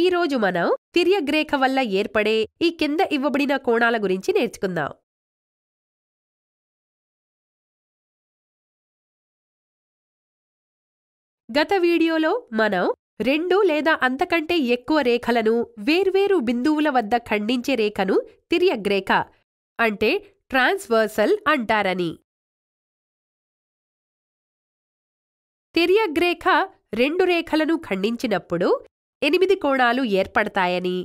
ఈ రోజు మనం తిర్యగ్రేఖ వల్ల ఏర్పడే ఈ కింద ఇవ్వబడిన కోణాల గురించి నేర్చుకుందాం గత వీడియోలో మనం రెండు లేదా అంతకంటే ఎక్కువ రేఖలను వేర్వేరు బిందువుల వద్ద ఖండించే రేఖను తిర్యగ్రేఖ అంటే ట్రాన్స్వర్సల్ అంటారని తిర్యగ్రేఖ రెండు రేఖలను ఖండించినప్పుడు ఎనిమిది కోణాలు ఏర్పడతాయని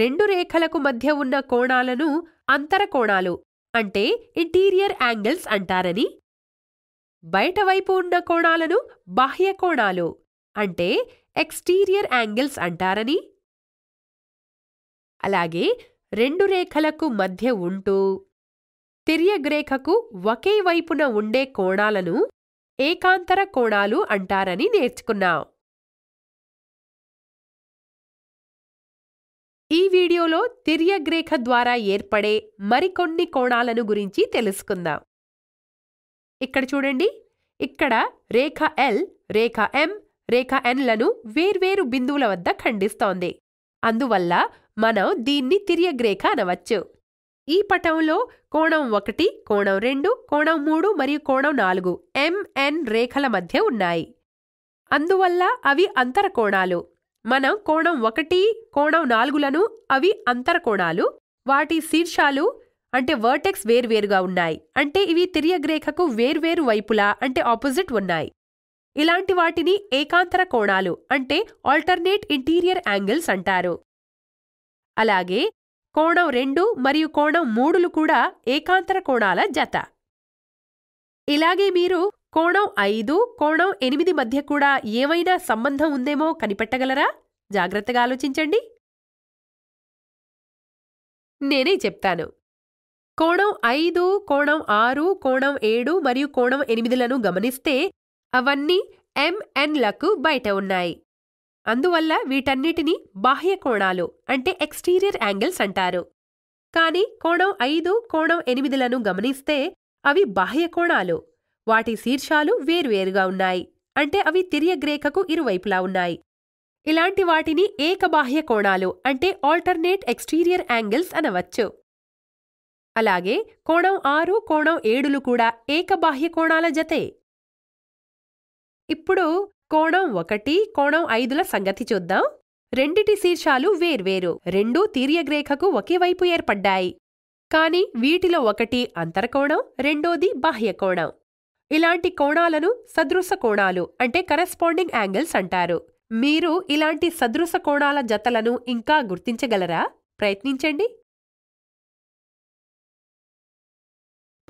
రెండు రేఖలకు మధ్య ఉన్న కోణాలను అంతరకోణాలు అంటే ఇంటీరియర్ యాంగిల్స్ అంటారని బయటవైపు ఉన్న కోణాలను బాహ్య కోణాలు అంటే ఎక్స్టీరియర్ యాంగిల్స్ అంటారని అలాగే రెండు రేఖలకు మధ్య ఉంటూ తిర్యగ్రేఖకు ఒకే వైపున ఉండే కోణాలను ఏకాంతర కోణాలు అంటారని నేర్చుకున్నాం ఈ వీడియోలో తిర్యగ్రేఖ ద్వారా ఏర్పడే మరికొన్ని కోణాలను గురించి తెలుసుకుందాం ఇక్కడ చూడండి ఇక్కడ రేఖ ఎల్ రేఖ ఎం రేఖ ఎన్లను వేర్వేరు బిందువుల వద్ద ఖండిస్తోంది అందువల్ల మనం దీన్ని తిర్యగ్రేఖ అనవచ్చు ఈ పటంలో కోణం ఒకటి కోణం రెండు కోణం మూడు మరియు కోణం నాలుగు ఎంఎన్ రేఖల మధ్య ఉన్నాయి అందువల్ల అవి అంతరకోణాలు మనం కోణం ఒకటి కోణం నాలుగులను అవి అంతరకోణాలు వాటి శీర్షాలు అంటే వర్టెక్స్ వేర్వేరుగా ఉన్నాయి అంటే ఇవి తిరియగ్రేఖకు వేర్వేరు వైపులా అంటే ఆపోజిట్ ఉన్నాయి ఇలాంటి వాటిని ఏకాంతర కోణాలు అంటే ఆల్టర్నేట్ ఇంటీరియర్ యాంగిల్స్ అంటారు అలాగే కోణం రెండు మరియు కోణం మూడులు కూడా ఏకాంతర కోణాల జత ఇలాగే మీరు కోణం ఐదు కోణం ఎనిమిది మధ్య కూడా ఏవైనా సంబంధం ఉందేమో కనిపెట్టగలరా జాగ్రత్తగా ఆలోచించండి నేనే చెప్తాను కోణం ఐదు కోణం ఆరు కోణం ఏడు మరియు కోణం ఎనిమిదిలను గమనిస్తే అవన్నీ ఎంఎన్లకు బయట ఉన్నాయి అందువల్ల వీటన్నిటినీ బాహ్య కోణాలు అంటే ఎక్స్టీరియర్ యాంగిల్స్ అంటారు కానీ కోణం ఐదు కోణం ఎనిమిదిలను గమనిస్తే అవి బాహ్య కోణాలు వాటి శీర్షాలు వేర్వేరుగా ఉన్నాయి అంటే అవి తిర్యగ్రేఖకు ఇరువైపులా ఉన్నాయి ఇలాంటి వాటిని ఏకబాహ్య కోణాలు అంటే ఆల్టర్నేట్ ఎక్స్టీరియర్ యాంగిల్స్ అనవచ్చు అలాగే కోణం ఆరు కోణం ఏడులు కూడా ఏకబాహ్య కోణాల జతే ఇప్పుడు కోణం ఒకటి కోణం ఐదుల సంగతి చూద్దాం రెండిటి శీర్షాలు వేర్వేరు రెండూ తీర్యగ్రేఖకు ఒకేవైపు ఏర్పడ్డాయి కాని వీటిలో ఒకటి అంతర్కోణం రెండోది బాహ్యకోణం ఇలాంటి కోణాలను సదృశ కోణాలు అంటే కరెస్పాండింగ్ యాంగిల్స్ అంటారు మీరు ఇలాంటి సదృశ కోణాల జతలను ఇంకా గుర్తించగలరా ప్రయత్నించండి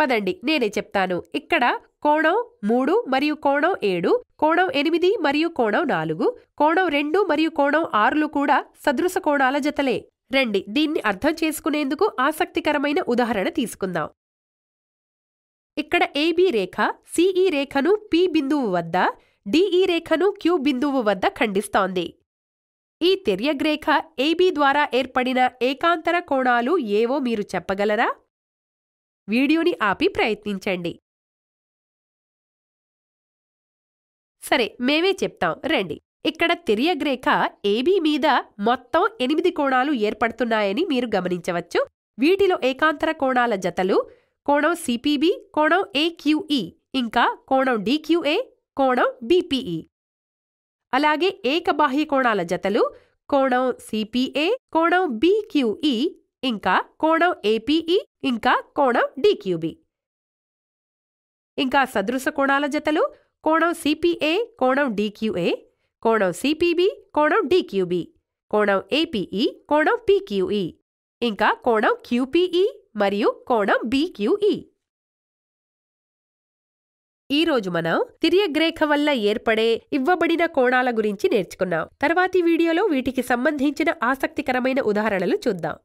పదండి నేనే చెప్తాను ఇక్కడ కోణం మూడు మరియు కోణం ఏడు కోణం ఎనిమిది మరియు కోణం నాలుగు కోణం రెండు మరియు కోణం ఆరులు కూడా సదృశ కోణాల జతలే రండి దీన్ని అర్థం చేసుకునేందుకు ఆసక్తికరమైన ఉదాహరణ తీసుకుందాం ఇక్కడ ఏబి రేఖ సిఈ రేఖను పి బిందువు వద్ద డిఈ రేఖను క్యూ బిందువు వద్ద ఖండిస్తోంది ఈ తిర్యగ్రేఖ ఏబీ ద్వారా ఏర్పడిన ఏకాంతర కోణాలు ఏవో మీరు చెప్పగలరా వీడియోని ఆపి ప్రయత్నించండి సరే మేమే చెప్తాం రండి ఇక్కడ తిర్యగ్రేఖ ఏబీ మీద మొత్తం ఎనిమిది కోణాలు ఏర్పడుతున్నాయని మీరు గమనించవచ్చు వీటిలో ఏకాంతర కోణాల జతలు కోణం సిపిబి కోణం ఏక్యూఈ ఇంకా కోణం డిక్యూఏ కోణం బీపీఈ అలాగే ఏకబాహ్య కోణాల జతలు కోణం సిపిఏ కోణం బీక్యూఈ ఇంకా కోణం ఏపీఈ ఇంకా కోణం డిక్యూబీ ఇంకా సదృశ కోణాల జతలు కోణం సిపిఏ కోణం డిక్యూఏ కోణం సిపిబి కోణం డిక్యూబీ కోణం ఏపీఈ కోణం పీక్యూఈ ఇంకా కోణం క్యూపీఈ మరియు కోణం బీక్యూఈ e. ఈరోజు మనం తిరియగ్రేఖ వల్ల ఏర్పడే ఇవ్వబడిన కోణాల గురించి నేర్చుకున్నాం తర్వాతి వీడియోలో వీటికి సంబంధించిన ఆసక్తికరమైన ఉదాహరణలు చూద్దాం